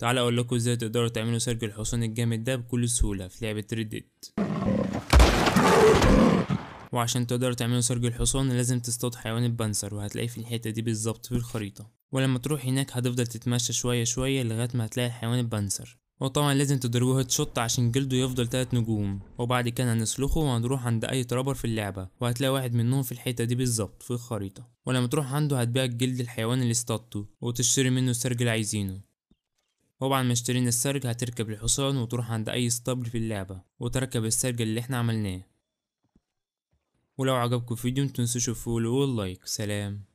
تعال اقول لكم ازاي تقدروا تعملوا سرق الحصان الجامد ده بكل سهولة في لعبة ريد وعشان تقدروا تعملوا سرج الحصان لازم تصطاد حيوان البنسر وهتلاقيه في الحتة دي بالظبط في الخريطة ولما تروح هناك هتفضل تتمشى شوية شوية لغاية ما هتلاقي حيوان البنسر وطبعا لازم تضربوه هيد شوت عشان جلده يفضل تلات نجوم وبعد كده هنسلخه وهنروح عند اي ترابر في اللعبة وهتلاقي واحد منهم في الحتة دي بالظبط في الخريطة ولما تروح عنده هتبيع الجلد الحيوان اللي اصطادته وتشتري منه السرج اللي عايزينه طبعا مشترين السرج هتركب الحصان وتروح عند اي سطبل في اللعبة وتركب السرج اللي احنا عملناه ولو عجبكم الفيديو متنسوش الفولو واللايك سلام